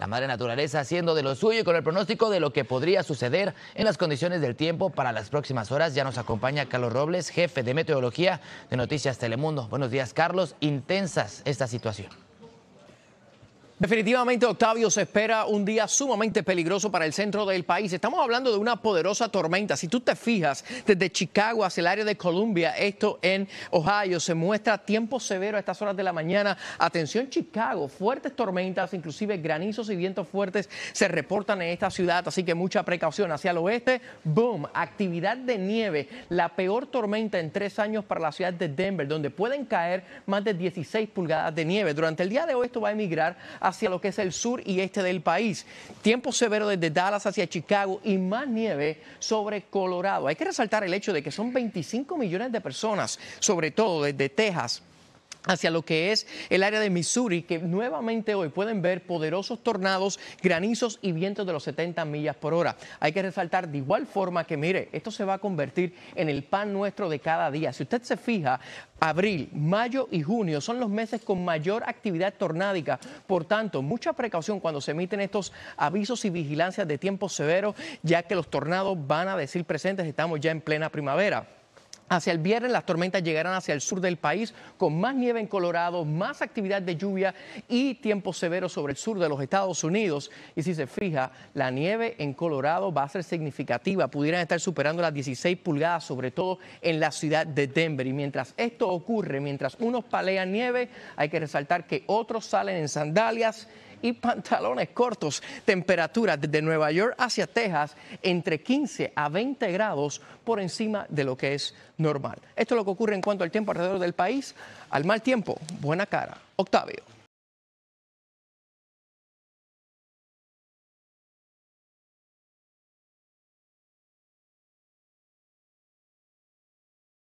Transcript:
La madre naturaleza haciendo de lo suyo y con el pronóstico de lo que podría suceder en las condiciones del tiempo para las próximas horas ya nos acompaña Carlos Robles, jefe de meteorología de Noticias Telemundo. Buenos días, Carlos. Intensas esta situación. Definitivamente, Octavio, se espera un día sumamente peligroso para el centro del país. Estamos hablando de una poderosa tormenta. Si tú te fijas, desde Chicago hacia el área de Columbia, esto en Ohio, se muestra tiempo severo a estas horas de la mañana. Atención, Chicago, fuertes tormentas, inclusive granizos y vientos fuertes se reportan en esta ciudad, así que mucha precaución. Hacia el oeste, boom, actividad de nieve, la peor tormenta en tres años para la ciudad de Denver, donde pueden caer más de 16 pulgadas de nieve. Durante el día de hoy, esto va a emigrar a hacia lo que es el sur y este del país. Tiempo severo desde Dallas hacia Chicago y más nieve sobre Colorado. Hay que resaltar el hecho de que son 25 millones de personas, sobre todo desde Texas hacia lo que es el área de Missouri, que nuevamente hoy pueden ver poderosos tornados, granizos y vientos de los 70 millas por hora. Hay que resaltar de igual forma que, mire, esto se va a convertir en el pan nuestro de cada día. Si usted se fija, abril, mayo y junio son los meses con mayor actividad tornádica. Por tanto, mucha precaución cuando se emiten estos avisos y vigilancias de tiempo severo, ya que los tornados van a decir presentes, estamos ya en plena primavera. Hacia el viernes las tormentas llegarán hacia el sur del país con más nieve en Colorado, más actividad de lluvia y tiempo severo sobre el sur de los Estados Unidos. Y si se fija, la nieve en Colorado va a ser significativa. Pudieran estar superando las 16 pulgadas, sobre todo en la ciudad de Denver. Y mientras esto ocurre, mientras unos palean nieve, hay que resaltar que otros salen en sandalias y pantalones cortos. Temperaturas desde Nueva York hacia Texas entre 15 a 20 grados por encima de lo que es normal. Esto es lo que ocurre en cuanto al tiempo alrededor del país. Al mal tiempo, buena cara. Octavio.